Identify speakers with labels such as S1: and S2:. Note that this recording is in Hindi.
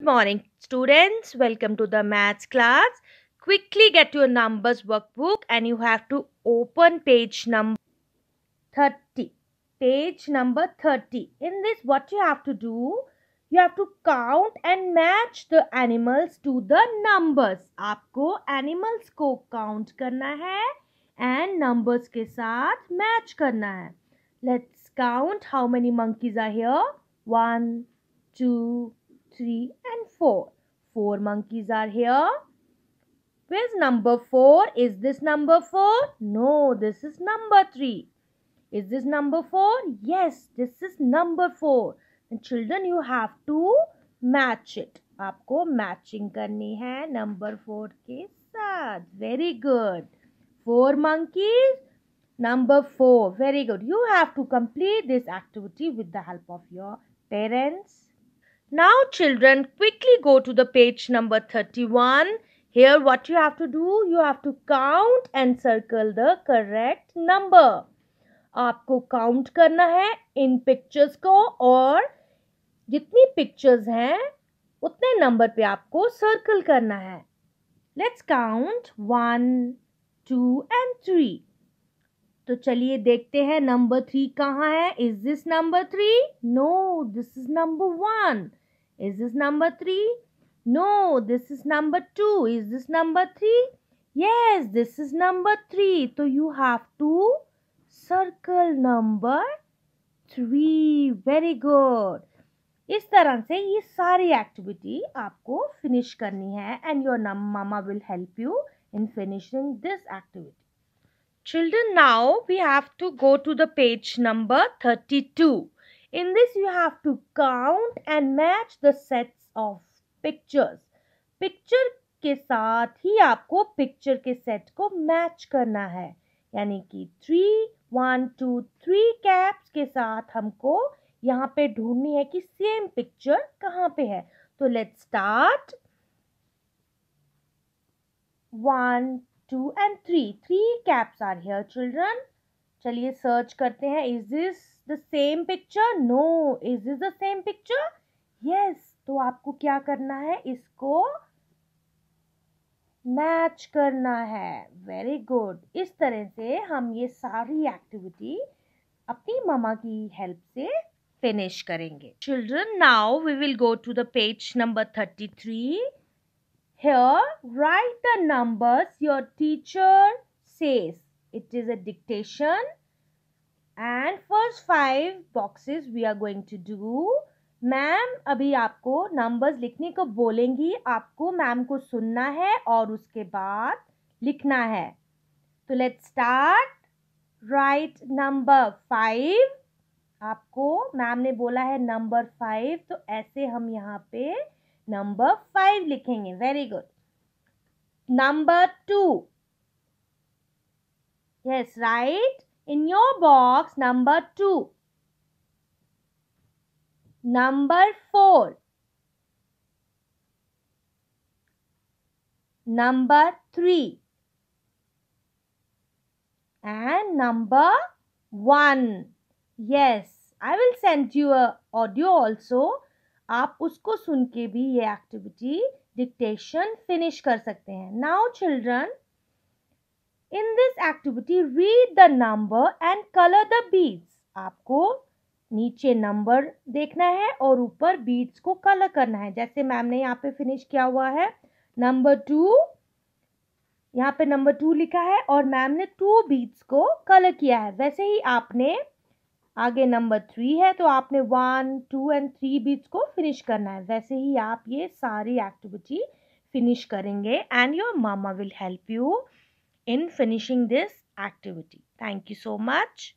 S1: Good morning students welcome to the maths class quickly get your numbers workbook and you have to open page number 30 page number 30 in this what you have to do you have to count and match the animals to the numbers आपको animals को count करना है and numbers के साथ match करना है let's count how many monkeys are here one two 3 and 4. Four monkeys are here. Where's number 4? Is this number 4? No, this is number 3. Is this number 4? Yes, this is number 4. And children, you have to match it. आपको matching करनी है number four के साथ Very good. Four monkeys number 4 very good you have to complete this activity with the help of your parents Now children quickly go to the page number 31. Here what you have to do, you have to count and circle the correct number. आपको काउंट करना है इन पिक्चर्स को और जितनी पिक्चर्स हैं उतने नंबर पे आपको सर्कल करना है let's count one two and three तो चलिए देखते हैं नंबर थ्री कहाँ है is this number three no this is number one Is this number 3? No, this is number 2. Is this number 3? Yes, this is number 3. So you have to circle number 3. Very good. इस तरह से ये सारी एक्टिविटी आपको finish करनी है And your mama will help you in finishing this activity. Children, now we have to go to the page number 32. In this you have to count and match the sets of pictures. Picture के साथ ही आपको पिक्चर के सेट को मैच करना है यानी कि three one two three caps के साथ हमको यहाँ पे ढूंढनी है कि सेम पिक्चर कहाँ पे है तो let's start one two and three three caps are here children चलिए सर्च करते हैं is this the same picture no is this the same picture yes तो आपको क्या करना है इसको मैच करना है वेरी गुड इस तरह से हम ये सारी एक्टिविटी अपनी मामा की हेल्प से फिनिश करेंगे children now we will go to the page number thirty three here write the numbers your teacher says It is a dictation. And first five boxes we are going to do ma'am अभी आपको नंबर्स लिखने को बोलेंगी आपको मैम को सुनना है और उसके बाद लिखना है तो let start write number five आपको मैम ने बोला है नंबर फाइव तो ऐसे हम यहाँ पे नंबर फाइव लिखेंगे very good number two Yes, right? In your box number 2. Number 4. Number 3. And number 1. Yes, I will send you a audio also. आप उसको सुन के भी ये एक्टिविटी डिक्टेशन फिनिश कर सकते हैं now children in this activity read the number and colour the beads आपको नीचे नंबर देखना है और ऊपर बीट्स को कलर करना है जैसे मैम ने यहाँ पे फिनिश किया हुआ है नंबर टू यहाँ पे नंबर टू लिखा है और मैम ने टू बीट्स को कलर किया है वैसे ही आपने आगे नंबर थ्री है तो आपने one two and three beads को फिनिश करना है वैसे ही आप ये सारी एक्टिविटी फिनिश करेंगे and your mama will help you in finishing this activity. Thank you so much.